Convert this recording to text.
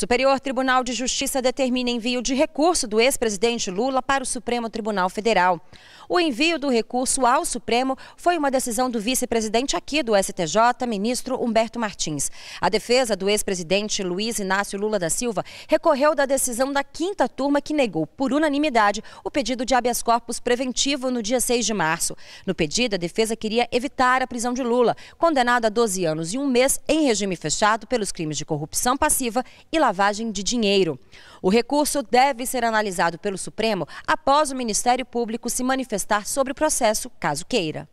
Superior Tribunal de Justiça determina envio de recurso do ex-presidente Lula para o Supremo Tribunal Federal. O envio do recurso ao Supremo foi uma decisão do vice-presidente aqui do STJ, ministro Humberto Martins. A defesa do ex-presidente Luiz Inácio Lula da Silva recorreu da decisão da quinta turma que negou, por unanimidade, o pedido de habeas corpus preventivo no dia 6 de março. No pedido, a defesa queria evitar a prisão de Lula, condenado a 12 anos e um mês em regime fechado pelos crimes de corrupção passiva e lavagem lavagem de dinheiro. O recurso deve ser analisado pelo Supremo após o Ministério Público se manifestar sobre o processo, caso queira.